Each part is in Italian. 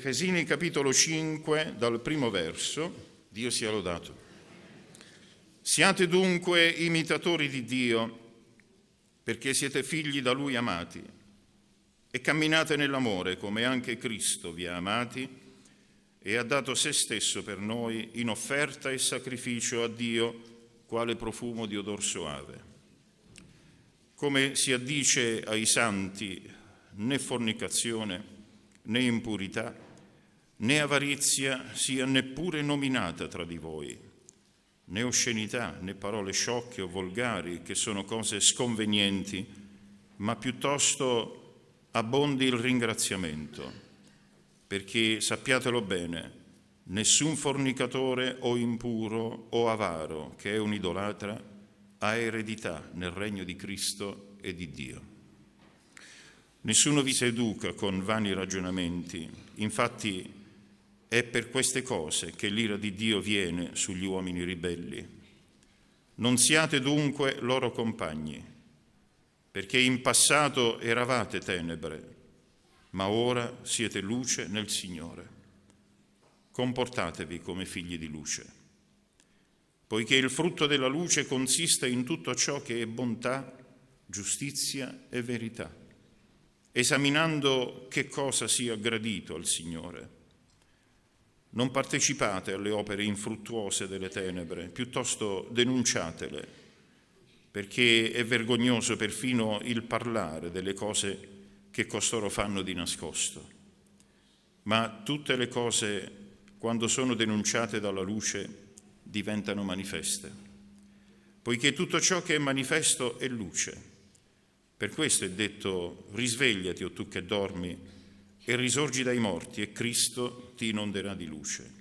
Efesini capitolo 5 dal primo verso, Dio sia lodato. Siate dunque imitatori di Dio perché siete figli da Lui amati e camminate nell'amore come anche Cristo vi ha amati e ha dato se stesso per noi in offerta e sacrificio a Dio quale profumo di odor soave. Come si addice ai santi, né fornicazione, né impurità, né avarizia sia neppure nominata tra di voi, né oscenità, né parole sciocche o volgari, che sono cose sconvenienti, ma piuttosto abbondi il ringraziamento, perché sappiatelo bene, nessun fornicatore o impuro o avaro, che è un idolatra, ha eredità nel regno di Cristo e di Dio. Nessuno vi seduca con vani ragionamenti, infatti è per queste cose che l'ira di Dio viene sugli uomini ribelli. Non siate dunque loro compagni, perché in passato eravate tenebre, ma ora siete luce nel Signore. Comportatevi come figli di luce, poiché il frutto della luce consiste in tutto ciò che è bontà, giustizia e verità, esaminando che cosa sia gradito al Signore non partecipate alle opere infruttuose delle tenebre, piuttosto denunciatele, perché è vergognoso perfino il parlare delle cose che costoro fanno di nascosto. Ma tutte le cose, quando sono denunciate dalla luce, diventano manifeste, poiché tutto ciò che è manifesto è luce. Per questo è detto, risvegliati o tu che dormi, e risorgi dai morti, e Cristo ti inonderà di luce.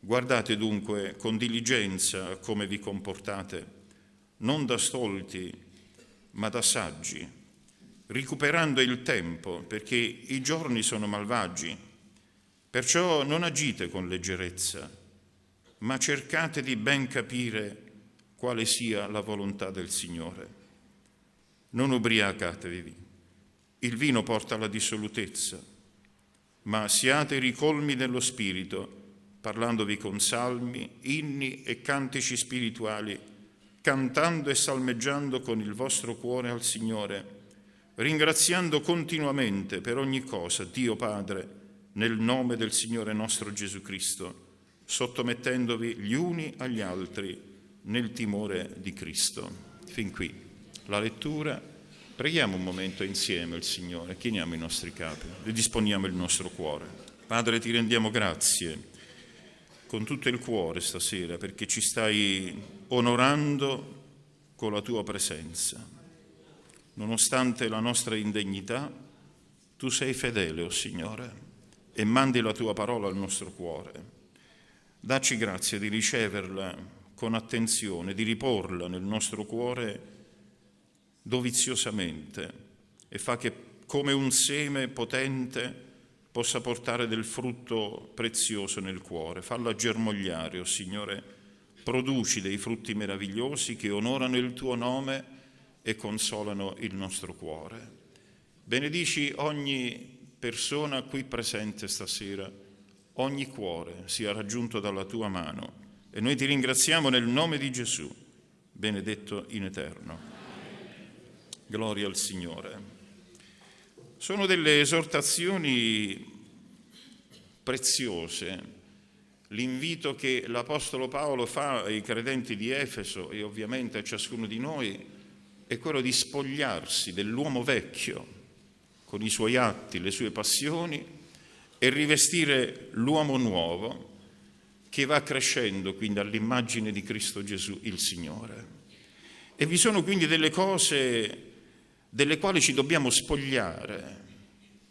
Guardate dunque con diligenza come vi comportate, non da stolti, ma da saggi, recuperando il tempo, perché i giorni sono malvagi. Perciò non agite con leggerezza, ma cercate di ben capire quale sia la volontà del Signore. Non ubriacatevi, il vino porta alla dissolutezza ma siate ricolmi dello Spirito, parlandovi con salmi, inni e cantici spirituali, cantando e salmeggiando con il vostro cuore al Signore, ringraziando continuamente per ogni cosa Dio Padre, nel nome del Signore nostro Gesù Cristo, sottomettendovi gli uni agli altri nel timore di Cristo. Fin qui la lettura Preghiamo un momento insieme il Signore, chiniamo i nostri capi e disponiamo il nostro cuore. Padre, ti rendiamo grazie con tutto il cuore stasera perché ci stai onorando con la tua presenza. Nonostante la nostra indegnità, tu sei fedele, o oh Signore, e mandi la tua parola al nostro cuore. Dacci grazia di riceverla con attenzione, di riporla nel nostro cuore doviziosamente e fa che come un seme potente possa portare del frutto prezioso nel cuore. Falla germogliare, o oh Signore, produci dei frutti meravigliosi che onorano il tuo nome e consolano il nostro cuore. Benedici ogni persona qui presente stasera, ogni cuore sia raggiunto dalla tua mano. E noi ti ringraziamo nel nome di Gesù, benedetto in eterno. Gloria al Signore. Sono delle esortazioni preziose. L'invito che l'Apostolo Paolo fa ai credenti di Efeso e ovviamente a ciascuno di noi è quello di spogliarsi dell'uomo vecchio con i suoi atti, le sue passioni e rivestire l'uomo nuovo che va crescendo quindi all'immagine di Cristo Gesù il Signore. E vi sono quindi delle cose delle quali ci dobbiamo spogliare.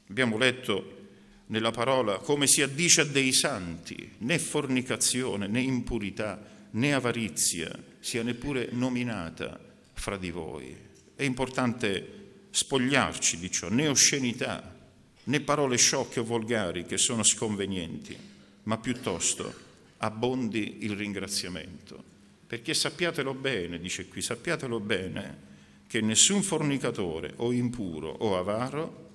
Abbiamo letto nella parola come si addice a dei santi, né fornicazione, né impurità, né avarizia sia neppure nominata fra di voi. È importante spogliarci di ciò, né oscenità, né parole sciocche o volgari che sono sconvenienti, ma piuttosto abbondi il ringraziamento. Perché sappiatelo bene, dice qui, sappiatelo bene, che nessun fornicatore o impuro o avaro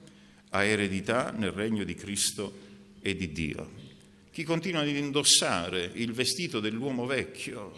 ha eredità nel regno di Cristo e di Dio. Chi continua ad indossare il vestito dell'uomo vecchio,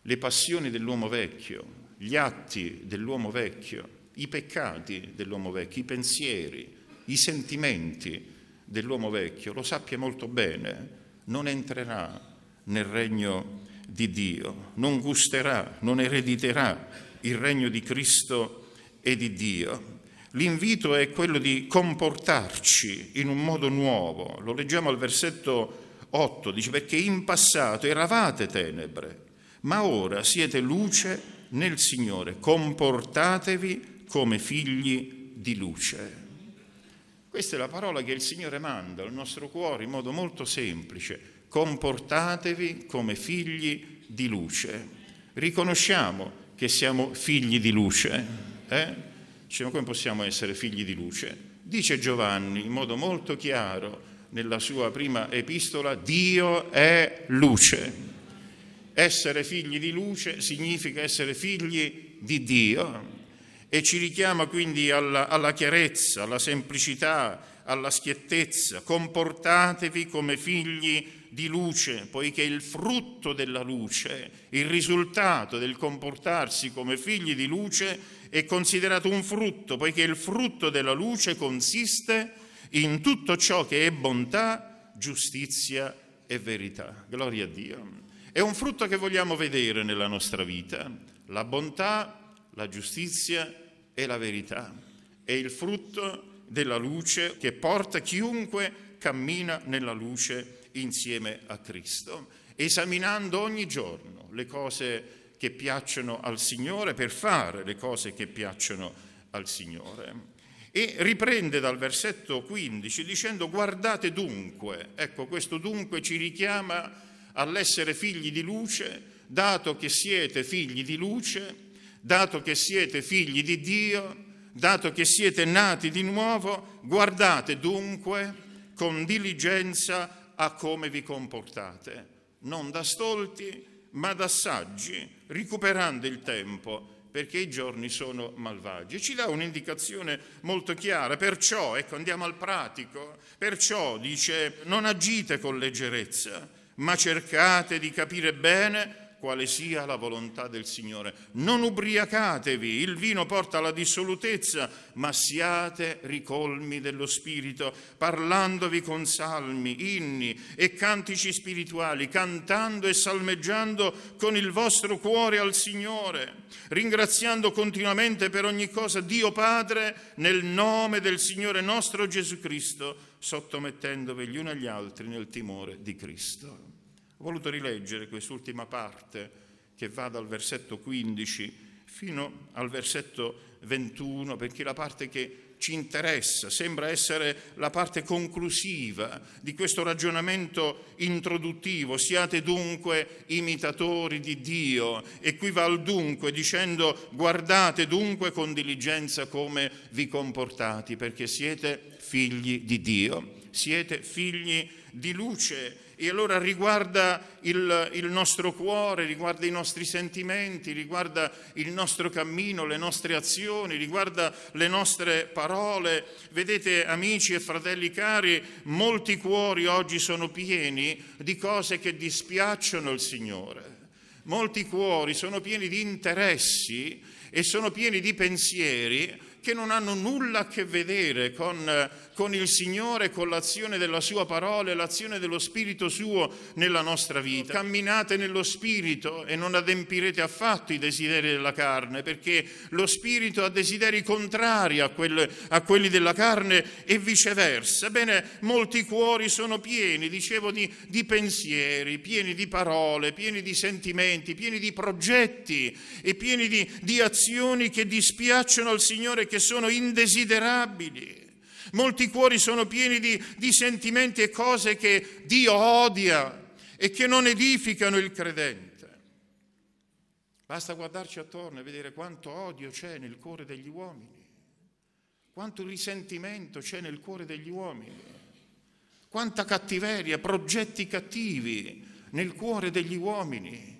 le passioni dell'uomo vecchio, gli atti dell'uomo vecchio, i peccati dell'uomo vecchio, i pensieri, i sentimenti dell'uomo vecchio, lo sappia molto bene, non entrerà nel regno di Dio, non gusterà, non erediterà il regno di Cristo e di Dio. L'invito è quello di comportarci in un modo nuovo. Lo leggiamo al versetto 8, dice perché in passato eravate tenebre, ma ora siete luce nel Signore, comportatevi come figli di luce. Questa è la parola che il Signore manda al nostro cuore in modo molto semplice, comportatevi come figli di luce. Riconosciamo che siamo figli di luce. Eh? Cioè, come possiamo essere figli di luce? Dice Giovanni in modo molto chiaro nella sua prima epistola, Dio è luce. Essere figli di luce significa essere figli di Dio e ci richiama quindi alla, alla chiarezza, alla semplicità, alla schiettezza. Comportatevi come figli di di luce, poiché il frutto della luce, il risultato del comportarsi come figli di luce, è considerato un frutto, poiché il frutto della luce consiste in tutto ciò che è bontà, giustizia e verità. Gloria a Dio. È un frutto che vogliamo vedere nella nostra vita, la bontà, la giustizia e la verità. È il frutto della luce che porta chiunque cammina nella luce insieme a Cristo, esaminando ogni giorno le cose che piacciono al Signore per fare le cose che piacciono al Signore. E riprende dal versetto 15 dicendo guardate dunque, ecco questo dunque ci richiama all'essere figli di luce, dato che siete figli di luce, dato che siete figli di Dio, dato che siete nati di nuovo, guardate dunque con diligenza a come vi comportate, non da stolti, ma da saggi, recuperando il tempo, perché i giorni sono malvagi. Ci dà un'indicazione molto chiara, perciò, ecco, andiamo al pratico, perciò dice non agite con leggerezza, ma cercate di capire bene quale sia la volontà del Signore. Non ubriacatevi, il vino porta alla dissolutezza, ma siate ricolmi dello Spirito, parlandovi con salmi, inni e cantici spirituali, cantando e salmeggiando con il vostro cuore al Signore, ringraziando continuamente per ogni cosa Dio Padre nel nome del Signore nostro Gesù Cristo, sottomettendovi gli uni agli altri nel timore di Cristo. Ho voluto rileggere quest'ultima parte che va dal versetto 15 fino al versetto 21 perché la parte che ci interessa, sembra essere la parte conclusiva di questo ragionamento introduttivo. Siate dunque imitatori di Dio. E qui va al dunque dicendo guardate dunque con diligenza come vi comportate, perché siete figli di Dio, siete figli di luce e allora riguarda il, il, nostro cuore, riguarda i nostri sentimenti, riguarda il nostro cammino, le nostre azioni, riguarda le nostre parole. Vedete amici e fratelli cari, molti cuori oggi sono pieni di cose che dispiacciono il Signore. Molti cuori sono pieni di interessi e sono pieni di pensieri che non hanno nulla a che vedere con, con il Signore, con l'azione della Sua parola e l'azione dello Spirito Suo nella nostra vita. Camminate nello Spirito e non adempirete affatto i desideri della carne, perché lo Spirito ha desideri contrari a, quel, a quelli della carne e viceversa. Bene, molti cuori sono pieni, dicevo, di, di pensieri, pieni di parole, pieni di sentimenti, pieni di progetti e pieni di, di azioni che dispiacciono al Signore Che perché sono indesiderabili. Molti cuori sono pieni di, di sentimenti e cose che Dio odia e che non edificano il credente. Basta guardarci attorno e vedere quanto odio c'è nel cuore degli uomini, quanto risentimento c'è nel cuore degli uomini, quanta cattiveria, progetti cattivi nel cuore degli uomini.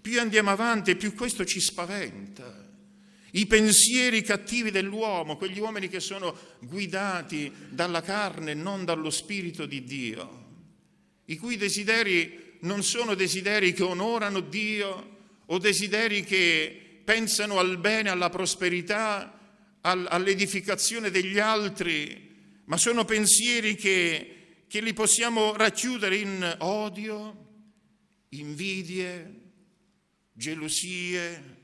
Più andiamo avanti, più questo ci spaventa i pensieri cattivi dell'uomo, quegli uomini che sono guidati dalla carne e non dallo Spirito di Dio, i cui desideri non sono desideri che onorano Dio o desideri che pensano al bene, alla prosperità, all'edificazione degli altri, ma sono pensieri che, che li possiamo racchiudere in odio, invidie, gelosie,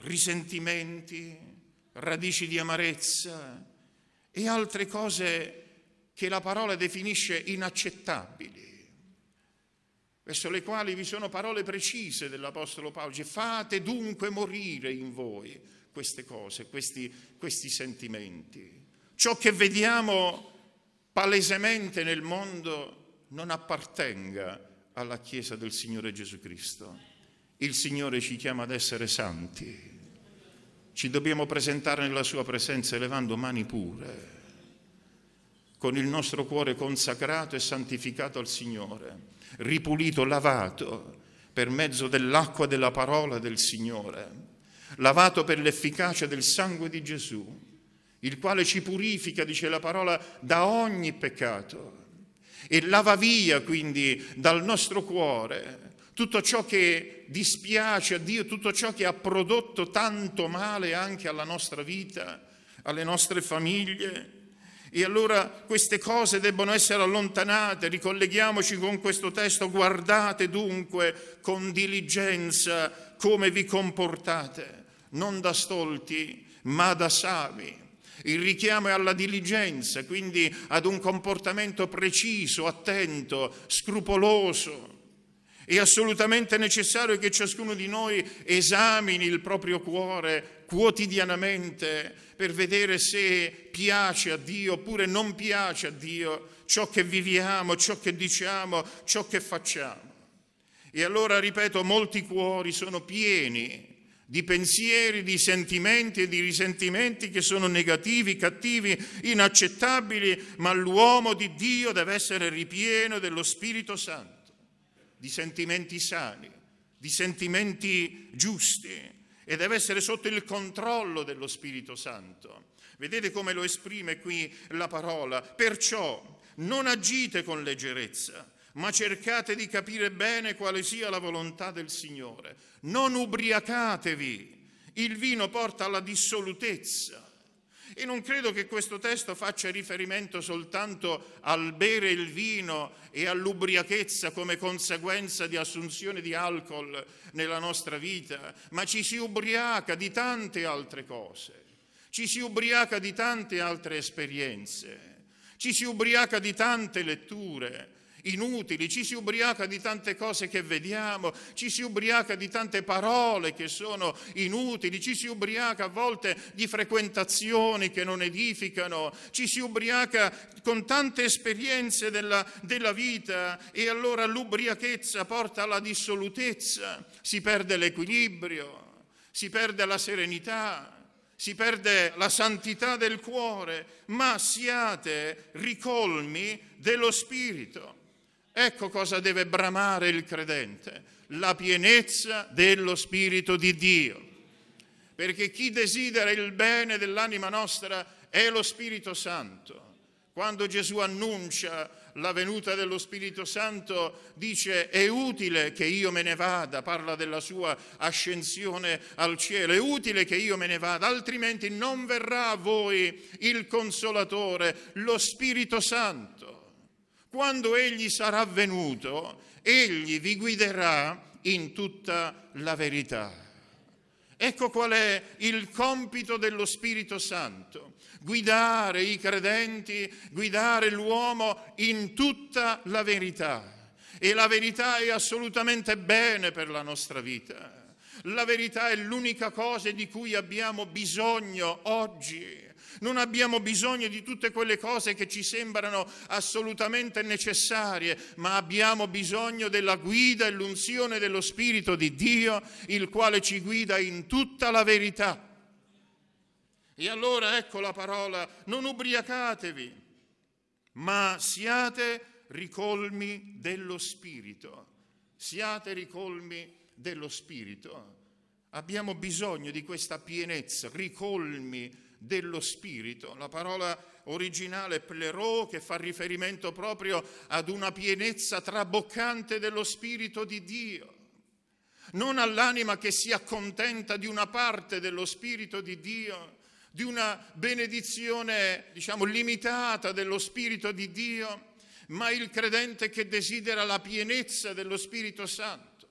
risentimenti, radici di amarezza e altre cose che la parola definisce inaccettabili, verso le quali vi sono parole precise dell'Apostolo Paolo, dice fate dunque morire in voi queste cose, questi, questi sentimenti. Ciò che vediamo palesemente nel mondo non appartenga alla Chiesa del Signore Gesù Cristo. Il Signore ci chiama ad essere santi. Ci dobbiamo presentare nella Sua presenza elevando mani pure, con il nostro cuore consacrato e santificato al Signore, ripulito, lavato per mezzo dell'acqua della parola del Signore, lavato per l'efficacia del sangue di Gesù, il quale ci purifica, dice la parola, da ogni peccato e lava via quindi dal nostro cuore tutto ciò che dispiace a Dio, tutto ciò che ha prodotto tanto male anche alla nostra vita, alle nostre famiglie. E allora queste cose debbono essere allontanate, ricolleghiamoci con questo testo, guardate dunque con diligenza come vi comportate, non da stolti, ma da savi. Il richiamo è alla diligenza, quindi ad un comportamento preciso, attento, scrupoloso è assolutamente necessario che ciascuno di noi esamini il proprio cuore quotidianamente per vedere se piace a Dio oppure non piace a Dio ciò che viviamo, ciò che diciamo, ciò che facciamo. E allora, ripeto, molti cuori sono pieni di pensieri, di sentimenti e di risentimenti che sono negativi, cattivi, inaccettabili, ma l'uomo di Dio deve essere ripieno dello Spirito Santo di sentimenti sani, di sentimenti giusti e deve essere sotto il controllo dello Spirito Santo. Vedete come lo esprime qui la parola. Perciò non agite con leggerezza, ma cercate di capire bene quale sia la volontà del Signore. Non ubriacatevi. Il vino porta alla dissolutezza e non credo che questo testo faccia riferimento soltanto al bere il vino e all'ubriachezza come conseguenza di assunzione di alcol nella nostra vita, ma ci si ubriaca di tante altre cose, ci si ubriaca di tante altre esperienze, ci si ubriaca di tante letture, inutili, ci si ubriaca di tante cose che vediamo, ci si ubriaca di tante parole che sono inutili, ci si ubriaca a volte di frequentazioni che non edificano, ci si ubriaca con tante esperienze della, della vita e allora l'ubriachezza porta alla dissolutezza, si perde l'equilibrio, si perde la serenità si perde la santità del cuore, ma siate ricolmi dello Spirito. Ecco cosa deve bramare il credente, la pienezza dello Spirito di Dio. Perché chi desidera il bene dell'anima nostra è lo Spirito Santo. Quando Gesù annuncia la venuta dello Spirito Santo, dice è utile che io me ne vada, parla della sua ascensione al cielo, è utile che io me ne vada, altrimenti non verrà a voi il consolatore, lo Spirito Santo quando egli sarà venuto, egli vi guiderà in tutta la verità. Ecco qual è il compito dello Spirito Santo, guidare i credenti, guidare l'uomo in tutta la verità. E la verità è assolutamente bene per la nostra vita. La verità è l'unica cosa di cui abbiamo bisogno oggi non abbiamo bisogno di tutte quelle cose che ci sembrano assolutamente necessarie, ma abbiamo bisogno della guida e l'unzione dello Spirito di Dio, il quale ci guida in tutta la verità. E allora ecco la parola, non ubriacatevi, ma siate ricolmi dello Spirito, siate ricolmi dello Spirito. Abbiamo bisogno di questa pienezza, ricolmi dello Spirito. La parola originale plerò che fa riferimento proprio ad una pienezza traboccante dello Spirito di Dio. Non all'anima che si accontenta di una parte dello Spirito di Dio, di una benedizione, diciamo, limitata dello Spirito di Dio, ma il credente che desidera la pienezza dello Spirito Santo,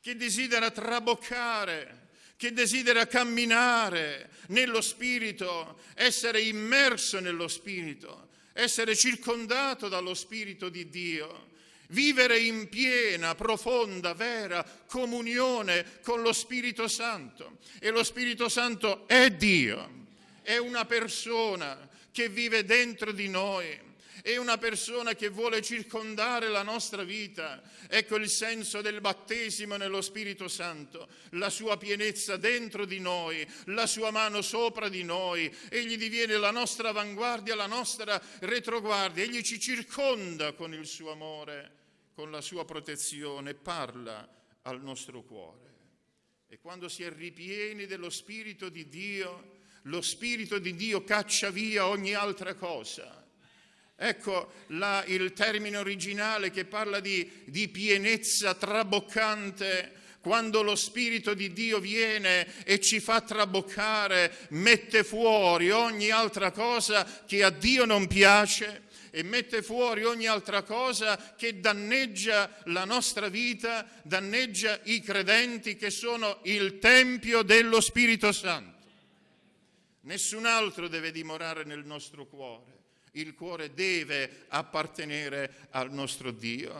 che desidera traboccare che desidera camminare nello Spirito, essere immerso nello Spirito, essere circondato dallo Spirito di Dio, vivere in piena, profonda, vera comunione con lo Spirito Santo. E lo Spirito Santo è Dio, è una persona che vive dentro di noi è una persona che vuole circondare la nostra vita. Ecco il senso del battesimo nello Spirito Santo, la sua pienezza dentro di noi, la sua mano sopra di noi. Egli diviene la nostra avanguardia, la nostra retroguardia. Egli ci circonda con il suo amore, con la sua protezione, parla al nostro cuore. E quando si è ripieni dello Spirito di Dio, lo Spirito di Dio caccia via ogni altra cosa Ecco la, il termine originale che parla di, di pienezza traboccante, quando lo Spirito di Dio viene e ci fa traboccare, mette fuori ogni altra cosa che a Dio non piace e mette fuori ogni altra cosa che danneggia la nostra vita, danneggia i credenti che sono il Tempio dello Spirito Santo. Nessun altro deve dimorare nel nostro cuore. Il cuore deve appartenere al nostro Dio.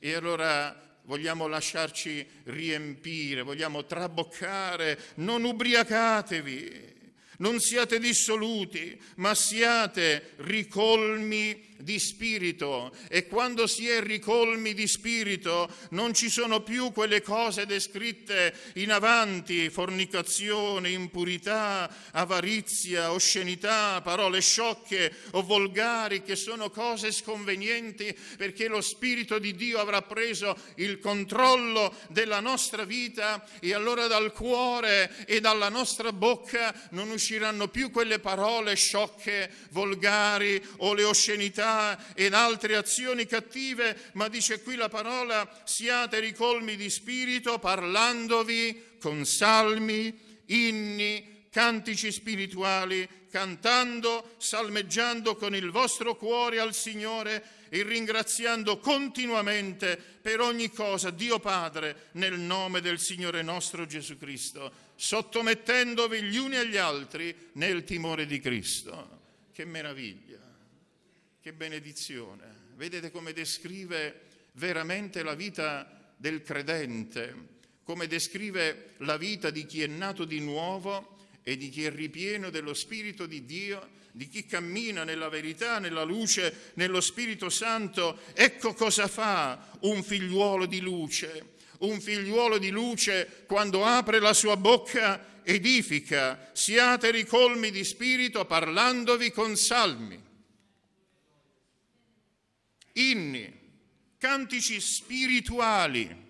Eh. E allora vogliamo lasciarci riempire, vogliamo traboccare, non ubriacatevi, non siate dissoluti, ma siate ricolmi di spirito e quando si è ricolmi di spirito non ci sono più quelle cose descritte in avanti, fornicazione, impurità, avarizia, oscenità, parole sciocche o volgari che sono cose sconvenienti perché lo spirito di Dio avrà preso il controllo della nostra vita e allora dal cuore e dalla nostra bocca non usciranno più quelle parole sciocche, volgari o le oscenità iniquità e in altre azioni cattive, ma dice qui la parola, siate ricolmi di spirito parlandovi con salmi, inni, cantici spirituali, cantando, salmeggiando con il vostro cuore al Signore e ringraziando continuamente per ogni cosa Dio Padre nel nome del Signore nostro Gesù Cristo, sottomettendovi gli uni agli altri nel timore di Cristo. Che meraviglia! Che benedizione. Vedete come descrive veramente la vita del credente, come descrive la vita di chi è nato di nuovo e di chi è ripieno dello Spirito di Dio, di chi cammina nella verità, nella luce, nello Spirito Santo. Ecco cosa fa un figliuolo di luce. Un figliuolo di luce quando apre la sua bocca edifica, siate ricolmi di spirito parlandovi con salmi, inni, cantici spirituali,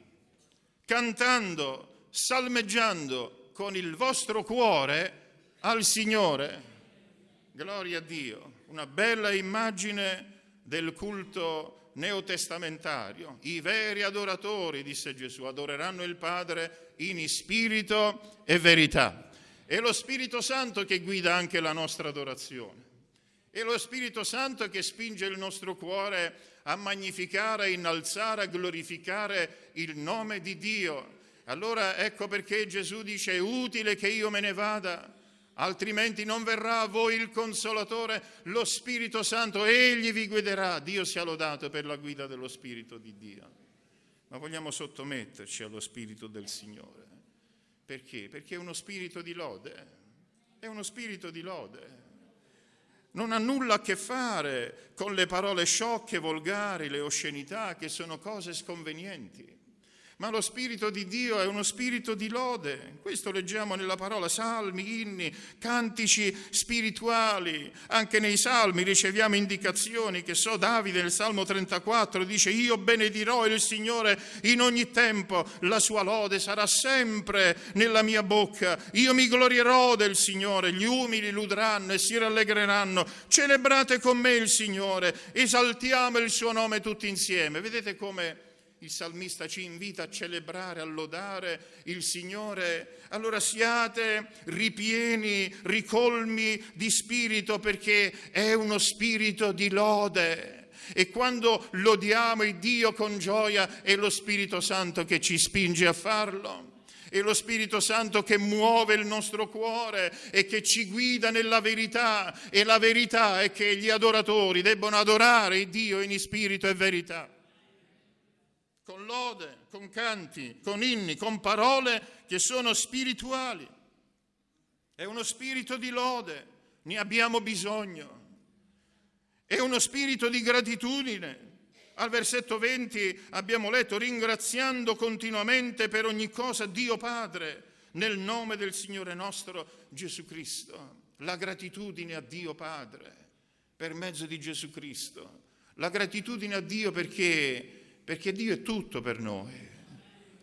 cantando, salmeggiando con il vostro cuore al Signore. Gloria a Dio, una bella immagine del culto neotestamentario. I veri adoratori, disse Gesù, adoreranno il Padre in spirito e verità. È lo Spirito Santo che guida anche la nostra adorazione. È lo Spirito Santo che spinge il nostro cuore a magnificare, a innalzare, a glorificare il nome di Dio. Allora ecco perché Gesù dice è utile che io me ne vada, altrimenti non verrà a voi il consolatore, lo Spirito Santo, egli vi guiderà. Dio sia lodato per la guida dello Spirito di Dio. Ma vogliamo sottometterci allo Spirito del Signore. Perché? Perché è uno spirito di lode, è uno spirito di lode non ha nulla a che fare con le parole sciocche, volgari, le oscenità, che sono cose sconvenienti ma lo Spirito di Dio è uno Spirito di lode. Questo leggiamo nella parola salmi, inni, cantici spirituali. Anche nei salmi riceviamo indicazioni che so Davide nel Salmo 34 dice io benedirò il Signore in ogni tempo, la sua lode sarà sempre nella mia bocca. Io mi glorierò del Signore, gli umili ludranno e si rallegreranno. Celebrate con me il Signore, esaltiamo il suo nome tutti insieme. Vedete come il salmista ci invita a celebrare, a lodare il Signore. Allora siate ripieni, ricolmi di spirito perché è uno spirito di lode. E quando lodiamo il Dio con gioia è lo Spirito Santo che ci spinge a farlo. È lo Spirito Santo che muove il nostro cuore e che ci guida nella verità. E la verità è che gli adoratori debbono adorare Dio in spirito e verità con lode, con canti, con inni, con parole che sono spirituali. È uno spirito di lode, ne abbiamo bisogno. È uno spirito di gratitudine. Al versetto 20 abbiamo letto ringraziando continuamente per ogni cosa Dio Padre nel nome del Signore nostro Gesù Cristo. La gratitudine a Dio Padre per mezzo di Gesù Cristo. La gratitudine a Dio perché perché Dio è tutto per noi.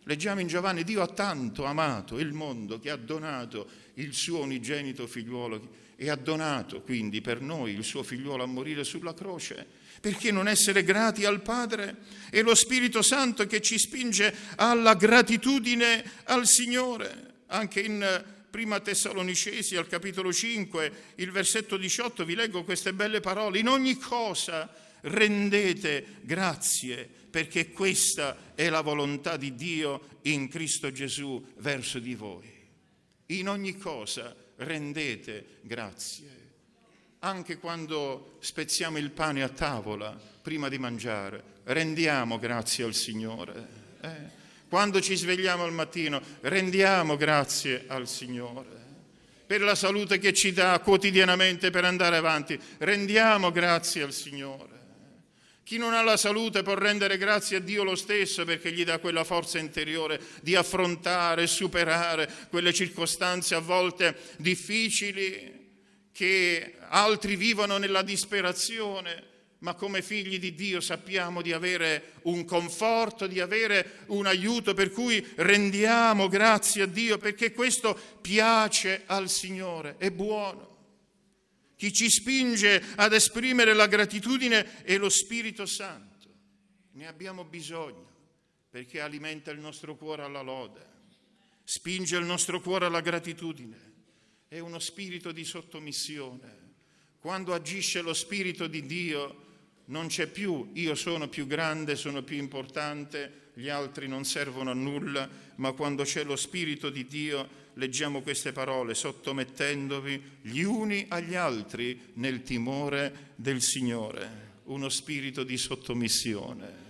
Leggiamo in Giovanni, Dio ha tanto amato il mondo che ha donato il suo unigenito figliuolo e ha donato quindi per noi il suo figliuolo a morire sulla croce. Perché non essere grati al Padre? È lo Spirito Santo che ci spinge alla gratitudine al Signore. Anche in eh, prima Tessalonicesi al capitolo 5, il versetto 18, vi leggo queste belle parole. In ogni cosa rendete grazie perché questa è la volontà di Dio in Cristo Gesù verso di voi. In ogni cosa rendete grazie. Anche quando spezziamo il pane a tavola prima di mangiare, rendiamo grazie al Signore. Eh? Quando ci svegliamo al mattino, rendiamo grazie al Signore per la salute che ci dà quotidianamente per andare avanti. Rendiamo grazie al Signore. Chi non ha la salute può rendere grazie a Dio lo stesso perché gli dà quella forza interiore di affrontare e superare quelle circostanze a volte difficili che altri vivono nella disperazione, ma come figli di Dio sappiamo di avere un conforto, di avere un aiuto, per cui rendiamo grazie a Dio perché questo piace al Signore, è buono chi ci spinge ad esprimere la gratitudine è lo Spirito Santo. Ne abbiamo bisogno perché alimenta il nostro cuore alla lode, spinge il nostro cuore alla gratitudine. È uno spirito di sottomissione. Quando agisce lo Spirito di Dio non c'è più io sono più grande, sono più importante, gli altri non servono a nulla, ma quando c'è lo Spirito di Dio leggiamo queste parole, sottomettendovi gli uni agli altri nel timore del Signore, uno spirito di sottomissione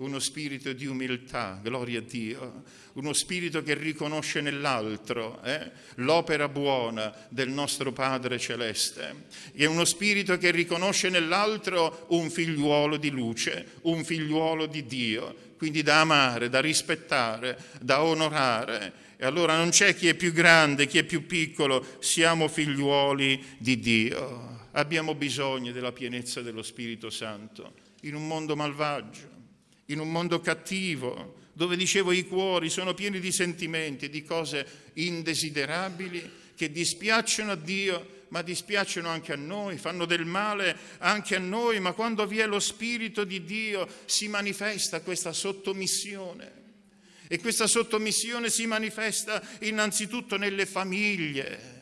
uno spirito di umiltà, gloria a Dio, uno spirito che riconosce nell'altro eh, l'opera buona del nostro Padre Celeste, è uno spirito che riconosce nell'altro un figliuolo di luce, un figliuolo di Dio, quindi da amare, da rispettare, da onorare. E allora non c'è chi è più grande, chi è più piccolo, siamo figliuoli di Dio. Abbiamo bisogno della pienezza dello Spirito Santo in un mondo malvagio, in un mondo cattivo, dove dicevo i cuori sono pieni di sentimenti, di cose indesiderabili che dispiacciono a Dio ma dispiacciono anche a noi, fanno del male anche a noi, ma quando vi è lo Spirito di Dio si manifesta questa sottomissione. E questa sottomissione si manifesta innanzitutto nelle famiglie.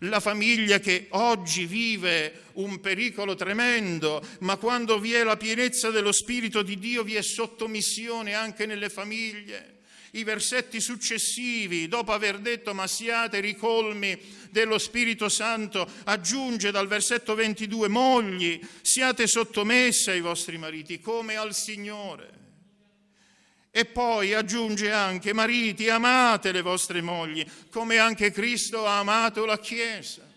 La famiglia che oggi vive un pericolo tremendo, ma quando vi è la pienezza dello Spirito di Dio vi è sottomissione anche nelle famiglie i versetti successivi, dopo aver detto ma siate ricolmi dello Spirito Santo, aggiunge dal versetto 22, mogli, siate sottomesse ai vostri mariti come al Signore. E poi aggiunge anche, mariti, amate le vostre mogli, come anche Cristo ha amato la Chiesa.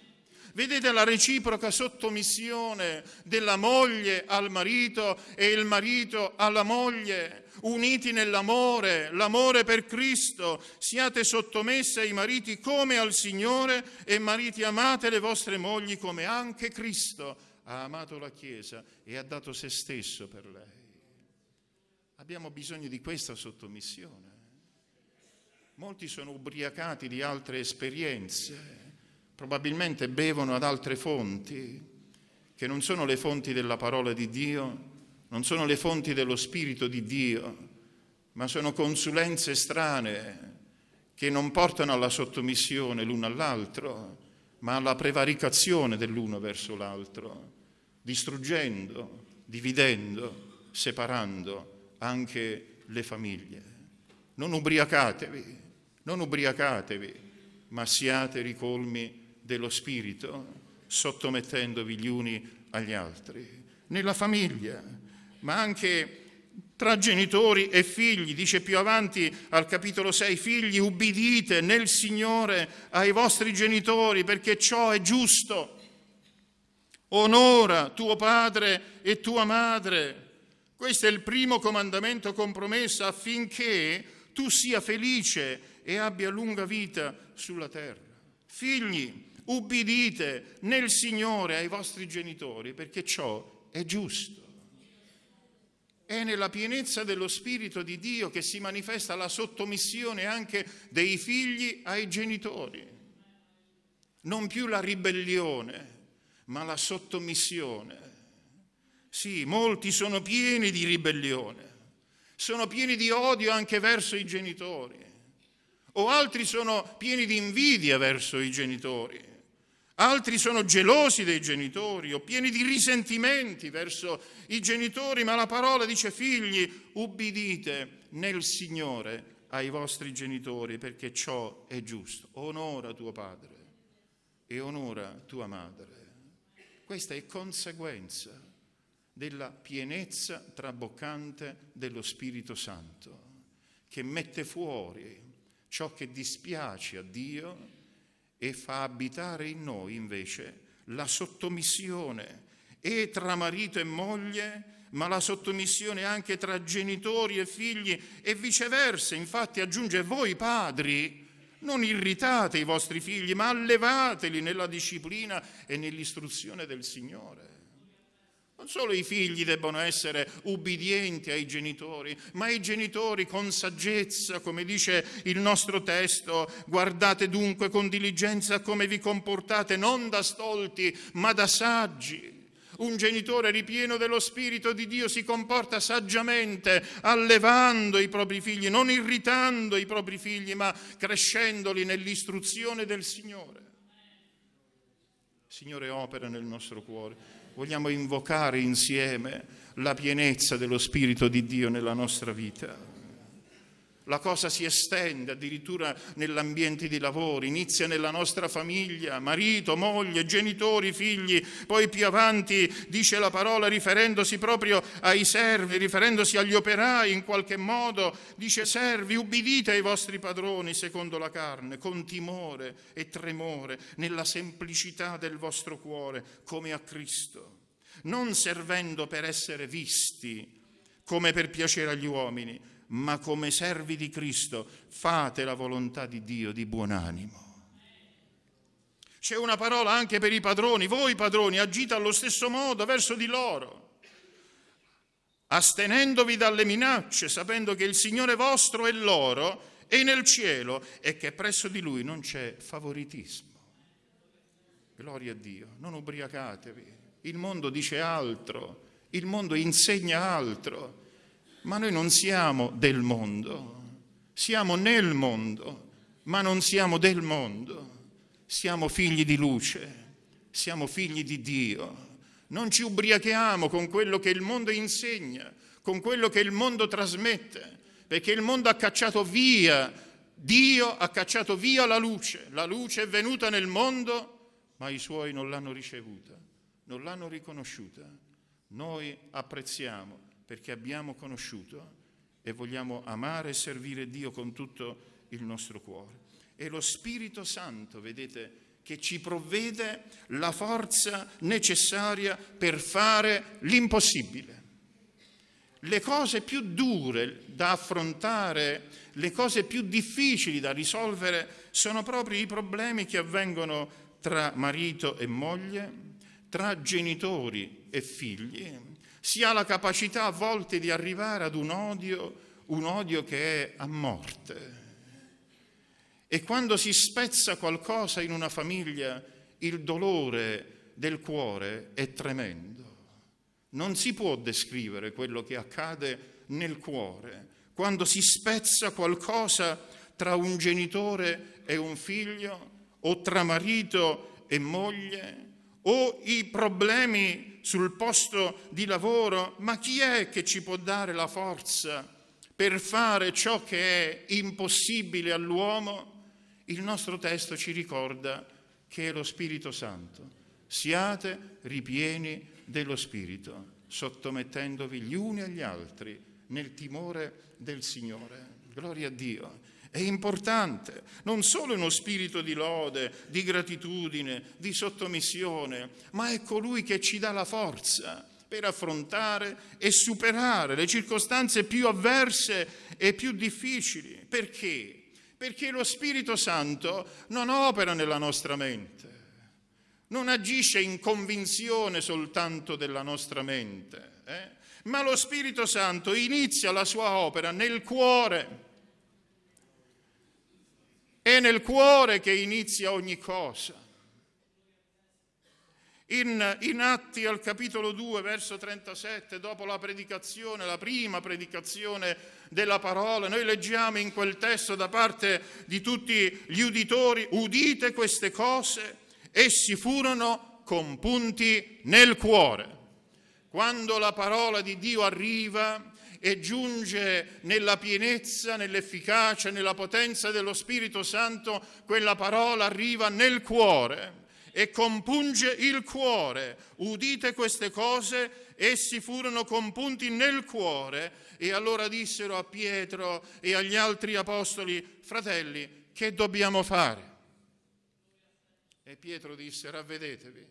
Vedete la reciproca sottomissione della moglie al marito e il marito alla moglie, uniti nell'amore, l'amore per Cristo. Siate sottomesse ai mariti come al Signore e mariti amate le vostre mogli come anche Cristo ha amato la Chiesa e ha dato se stesso per lei. Abbiamo bisogno di questa sottomissione. Molti sono ubriacati di altre esperienze probabilmente bevono ad altre fonti che non sono le fonti della parola di Dio, non sono le fonti dello Spirito di Dio, ma sono consulenze strane che non portano alla sottomissione l'uno all'altro, ma alla prevaricazione dell'uno verso l'altro, distruggendo, dividendo, separando anche le famiglie. Non ubriacatevi, non ubriacatevi, ma siate ricolmi dello Spirito, sottomettendovi gli uni agli altri, nella famiglia, ma anche tra genitori e figli. Dice più avanti al capitolo 6, figli, ubbidite nel Signore ai vostri genitori perché ciò è giusto. Onora tuo padre e tua madre. Questo è il primo comandamento con promessa affinché tu sia felice e abbia lunga vita sulla terra. Figli, ubbidite nel Signore ai vostri genitori, perché ciò è giusto. È nella pienezza dello Spirito di Dio che si manifesta la sottomissione anche dei figli ai genitori. Non più la ribellione, ma la sottomissione. Sì, molti sono pieni di ribellione, sono pieni di odio anche verso i genitori, o altri sono pieni di invidia verso i genitori Altri sono gelosi dei genitori o pieni di risentimenti verso i genitori, ma la parola dice figli, ubbidite nel Signore ai vostri genitori perché ciò è giusto. Onora tuo padre e onora tua madre. Questa è conseguenza della pienezza traboccante dello Spirito Santo che mette fuori ciò che dispiace a Dio e fa abitare in noi invece la sottomissione e tra marito e moglie, ma la sottomissione anche tra genitori e figli e viceversa. Infatti aggiunge voi padri, non irritate i vostri figli, ma allevateli nella disciplina e nell'istruzione del Signore. Non solo i figli debbono essere ubbidienti ai genitori, ma i genitori con saggezza, come dice il nostro testo, guardate dunque con diligenza come vi comportate, non da stolti, ma da saggi. Un genitore ripieno dello Spirito di Dio si comporta saggiamente, allevando i propri figli, non irritando i propri figli, ma crescendoli nell'istruzione del Signore. Signore, opera nel nostro cuore vogliamo invocare insieme la pienezza dello Spirito di Dio nella nostra vita. La cosa si estende addirittura nell'ambiente di lavoro, inizia nella nostra famiglia, marito, moglie, genitori, figli, poi più avanti dice la parola riferendosi proprio ai servi, riferendosi agli operai in qualche modo, dice servi, ubbidite ai vostri padroni secondo la carne, con timore e tremore, nella semplicità del vostro cuore, come a Cristo, non servendo per essere visti come per piacere agli uomini ma come servi di Cristo fate la volontà di Dio di buon animo. C'è una parola anche per i padroni, voi padroni agite allo stesso modo verso di loro, astenendovi dalle minacce, sapendo che il Signore vostro è loro, e nel cielo e che presso di Lui non c'è favoritismo. Gloria a Dio, non ubriacatevi, il mondo dice altro, il mondo insegna altro ma noi non siamo del mondo, siamo nel mondo, ma non siamo del mondo, siamo figli di luce, siamo figli di Dio. Non ci ubriachiamo con quello che il mondo insegna, con quello che il mondo trasmette, perché il mondo ha cacciato via, Dio ha cacciato via la luce, la luce è venuta nel mondo, ma i suoi non l'hanno ricevuta, non l'hanno riconosciuta. Noi apprezziamo perché abbiamo conosciuto e vogliamo amare e servire Dio con tutto il nostro cuore. E lo Spirito Santo, vedete, che ci provvede la forza necessaria per fare l'impossibile. Le cose più dure da affrontare, le cose più difficili da risolvere sono proprio i problemi che avvengono tra marito e moglie, tra genitori e figli si ha la capacità a volte di arrivare ad un odio, un odio che è a morte. E quando si spezza qualcosa in una famiglia, il dolore del cuore è tremendo. Non si può descrivere quello che accade nel cuore quando si spezza qualcosa tra un genitore e un figlio o tra marito e moglie o i problemi sul posto di lavoro, ma chi è che ci può dare la forza per fare ciò che è impossibile all'uomo? Il nostro testo ci ricorda che è lo Spirito Santo. Siate ripieni dello Spirito, sottomettendovi gli uni agli altri nel timore del Signore. Gloria a Dio è importante, non solo uno spirito di lode, di gratitudine, di sottomissione, ma è colui che ci dà la forza per affrontare e superare le circostanze più avverse e più difficili. Perché? Perché lo Spirito Santo non opera nella nostra mente, non agisce in convinzione soltanto della nostra mente, eh? ma lo Spirito Santo inizia la sua opera nel cuore è nel cuore che inizia ogni cosa. In, in, Atti al capitolo 2, verso 37, dopo la predicazione, la prima predicazione della parola, noi leggiamo in quel testo da parte di tutti gli uditori, udite queste cose, essi furono compunti nel cuore. Quando la parola di Dio arriva, e giunge nella pienezza, nell'efficacia, nella potenza dello Spirito Santo, quella parola arriva nel cuore e compunge il cuore. Udite queste cose, essi furono compunti nel cuore e allora dissero a Pietro e agli altri apostoli, fratelli, che dobbiamo fare? E Pietro disse, ravvedetevi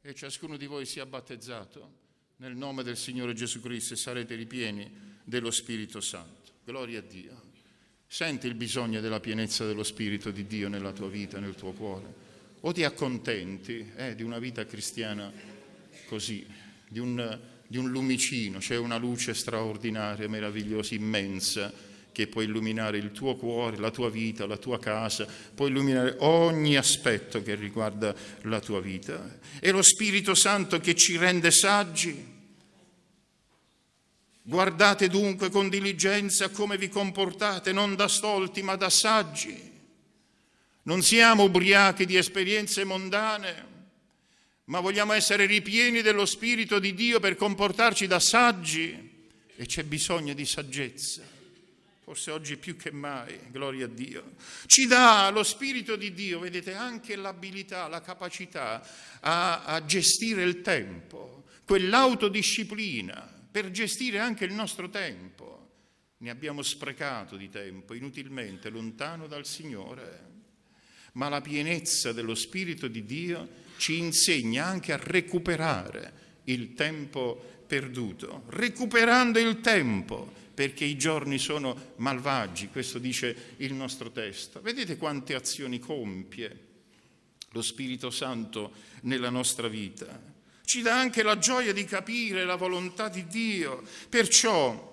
e ciascuno di voi sia battezzato nel nome del Signore Gesù Cristo e sarete ripieni dello Spirito Santo. Gloria a Dio. Senti il bisogno della pienezza dello Spirito di Dio nella tua vita, nel tuo cuore. O ti accontenti eh, di una vita cristiana così, di un, di un lumicino, c'è cioè una luce straordinaria, meravigliosa, immensa, che può illuminare il tuo cuore, la tua vita, la tua casa, può illuminare ogni aspetto che riguarda la tua vita. È lo Spirito Santo che ci rende saggi. Guardate dunque con diligenza come vi comportate, non da stolti ma da saggi. Non siamo ubriachi di esperienze mondane, ma vogliamo essere ripieni dello Spirito di Dio per comportarci da saggi e c'è bisogno di saggezza forse oggi più che mai, gloria a Dio, ci dà lo Spirito di Dio, vedete, anche l'abilità, la capacità a, a gestire il tempo, quell'autodisciplina per gestire anche il nostro tempo. Ne abbiamo sprecato di tempo, inutilmente, lontano dal Signore. Ma la pienezza dello Spirito di Dio ci insegna anche a recuperare il tempo perduto, recuperando il tempo, perché i giorni sono malvagi, questo dice il nostro testo. Vedete quante azioni compie lo Spirito Santo nella nostra vita. Ci dà anche la gioia di capire la volontà di Dio. Perciò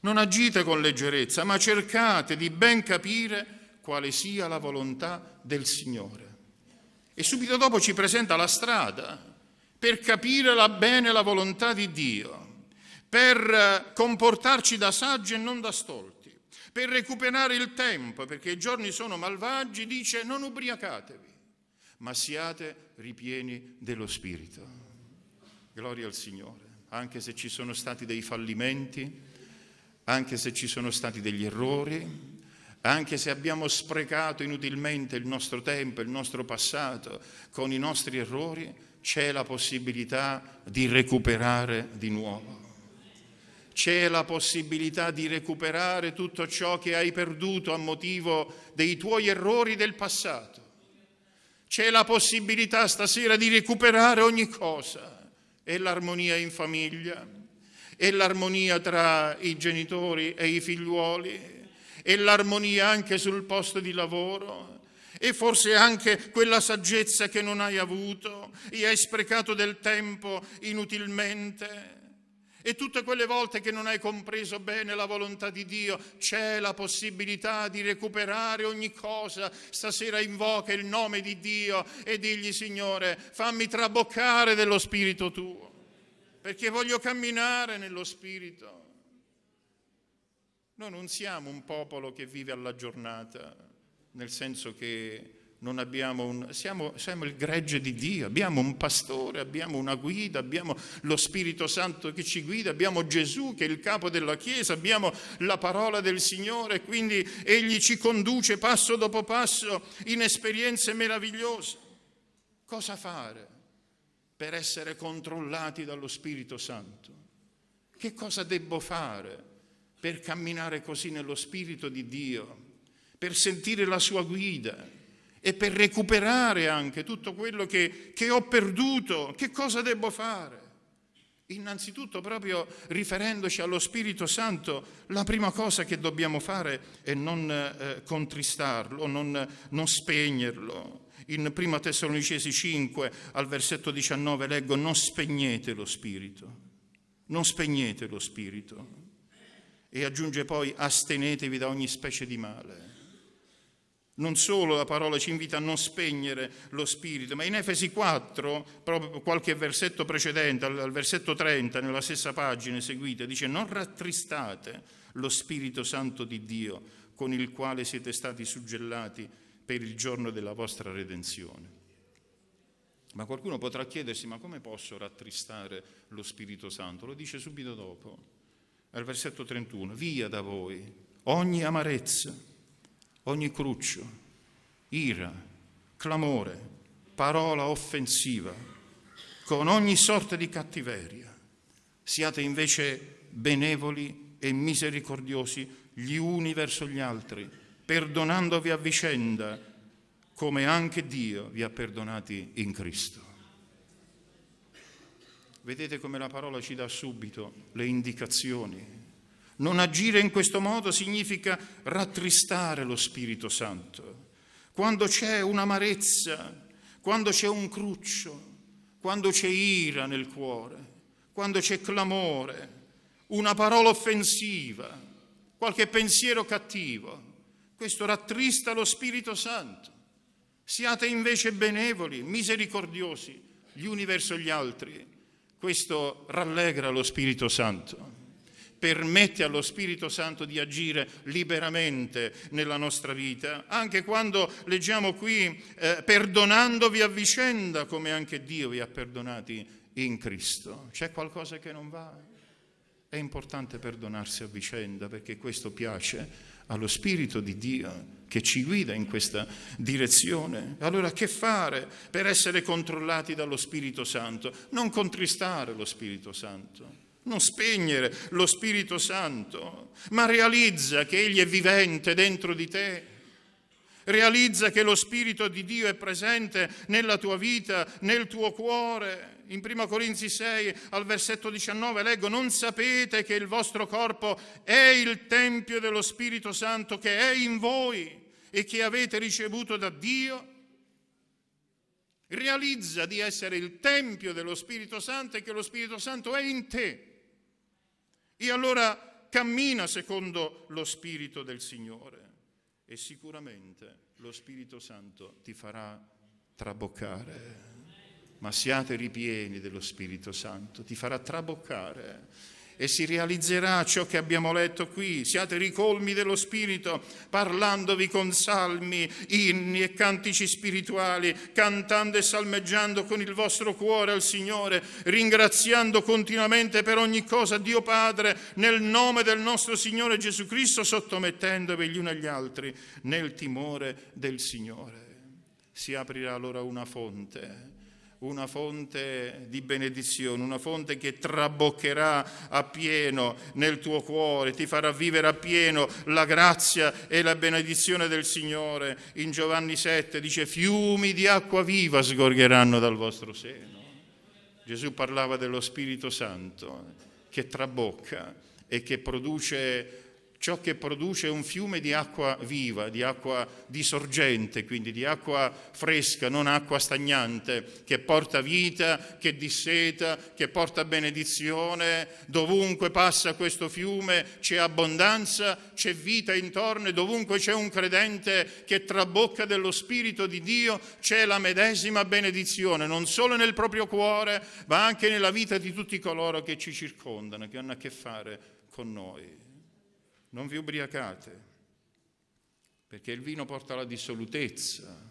non agite con leggerezza, ma cercate di ben capire quale sia la volontà del Signore. E subito dopo ci presenta la strada, per capire la bene la volontà di Dio, per eh, comportarci da saggi e non da stolti, per recuperare il tempo, perché i giorni sono malvagi, dice non ubriacatevi, ma siate ripieni dello Spirito. Gloria al Signore, anche se ci sono stati dei fallimenti, anche se ci sono stati degli errori, anche se abbiamo sprecato inutilmente il nostro tempo, il nostro passato, con i nostri errori, c'è la possibilità di recuperare di nuovo. C'è la possibilità di recuperare tutto ciò che hai perduto a motivo dei tuoi errori del passato. C'è la possibilità stasera di recuperare ogni cosa. E l'armonia in famiglia, e l'armonia tra i genitori e i figliuoli, e l'armonia anche sul posto di lavoro, e forse anche quella saggezza che non hai avuto e hai sprecato del tempo inutilmente. E tutte quelle volte che non hai compreso bene la volontà di Dio, c'è la possibilità di recuperare ogni cosa. Stasera invoca il nome di Dio e digli, Signore, fammi traboccare dello Spirito tuo, perché voglio camminare nello Spirito. Noi non siamo un popolo che vive alla giornata nel senso che non abbiamo un, siamo, siamo, il gregge di Dio, abbiamo un pastore, abbiamo una guida, abbiamo lo Spirito Santo che ci guida, abbiamo Gesù che è il capo della Chiesa, abbiamo la parola del Signore, quindi Egli ci conduce passo dopo passo in esperienze meravigliose. Cosa fare per essere controllati dallo Spirito Santo? Che cosa debbo fare per camminare così nello Spirito di Dio? per sentire la sua guida e per recuperare anche tutto quello che, che ho perduto. Che cosa devo fare? Innanzitutto, proprio riferendoci allo Spirito Santo, la prima cosa che dobbiamo fare è non eh, contristarlo, non, non spegnerlo. In 1 Tessalonicesi 5, al versetto 19, leggo, non spegnete lo Spirito, non spegnete lo Spirito. E aggiunge poi, astenetevi da ogni specie di male. Non solo la parola ci invita a non spegnere lo spirito, ma in Efesi 4, proprio qualche versetto precedente, al versetto 30, nella stessa pagina seguita, dice non rattristate lo Spirito Santo di Dio con il quale siete stati suggellati per il giorno della vostra redenzione. Ma qualcuno potrà chiedersi, ma come posso rattristare lo Spirito Santo? Lo dice subito dopo, al versetto 31, via da voi ogni amarezza ogni cruccio, ira, clamore, parola offensiva, con ogni sorta di cattiveria. Siate invece benevoli e misericordiosi gli uni verso gli altri, perdonandovi a vicenda, come anche Dio vi ha perdonati in Cristo. Vedete come la parola ci dà subito le indicazioni, non agire in questo modo significa rattristare lo Spirito Santo. Quando c'è un'amarezza, quando c'è un cruccio, quando c'è ira nel cuore, quando c'è clamore, una parola offensiva, qualche pensiero cattivo, questo rattrista lo Spirito Santo. Siate invece benevoli, misericordiosi gli uni verso gli altri. Questo rallegra lo Spirito Santo permette allo Spirito Santo di agire liberamente nella nostra vita, anche quando leggiamo qui eh, perdonandovi a vicenda come anche Dio vi ha perdonati in Cristo. C'è qualcosa che non va? È importante perdonarsi a vicenda perché questo piace allo Spirito di Dio che ci guida in questa direzione. Allora che fare per essere controllati dallo Spirito Santo? Non contristare lo Spirito Santo non spegnere lo Spirito Santo, ma realizza che Egli è vivente dentro di te. Realizza che lo Spirito di Dio è presente nella tua vita, nel tuo cuore. In 1 Corinzi 6 al versetto 19 leggo, non sapete che il vostro corpo è il Tempio dello Spirito Santo che è in voi e che avete ricevuto da Dio? Realizza di essere il Tempio dello Spirito Santo e che lo Spirito Santo è in te. E allora cammina secondo lo Spirito del Signore e sicuramente lo Spirito Santo ti farà traboccare. Ma siate ripieni dello Spirito Santo, ti farà traboccare e si realizzerà ciò che abbiamo letto qui. Siate ricolmi dello Spirito, parlandovi con salmi, inni e cantici spirituali, cantando e salmeggiando con il vostro cuore al Signore, ringraziando continuamente per ogni cosa Dio Padre, nel nome del nostro Signore Gesù Cristo, sottomettendovi gli uni agli altri nel timore del Signore. Si aprirà allora una fonte una fonte di benedizione, una fonte che traboccherà a pieno nel tuo cuore, ti farà vivere a pieno la grazia e la benedizione del Signore. In Giovanni 7 dice fiumi di acqua viva sgorgeranno dal vostro seno. Gesù parlava dello Spirito Santo che trabocca e che produce ciò che produce un fiume di acqua viva, di acqua di sorgente, quindi di acqua fresca, non acqua stagnante, che porta vita, che disseta, che porta benedizione, dovunque passa questo fiume c'è abbondanza, c'è vita intorno e dovunque c'è un credente che trabocca dello Spirito di Dio c'è la medesima benedizione, non solo nel proprio cuore, ma anche nella vita di tutti coloro che ci circondano, che hanno a che fare con noi. Non vi ubriacate, perché il vino porta alla dissolutezza.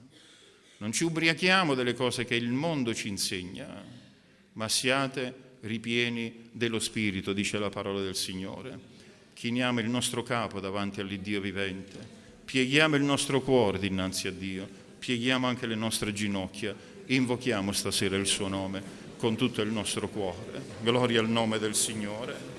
Non ci ubriachiamo delle cose che il mondo ci insegna, ma siate ripieni dello Spirito, dice la parola del Signore. Chiniamo il nostro capo davanti all'Iddio vivente, pieghiamo il nostro cuore dinanzi a Dio, pieghiamo anche le nostre ginocchia, invochiamo stasera il suo nome con tutto il nostro cuore. Gloria al nome del Signore.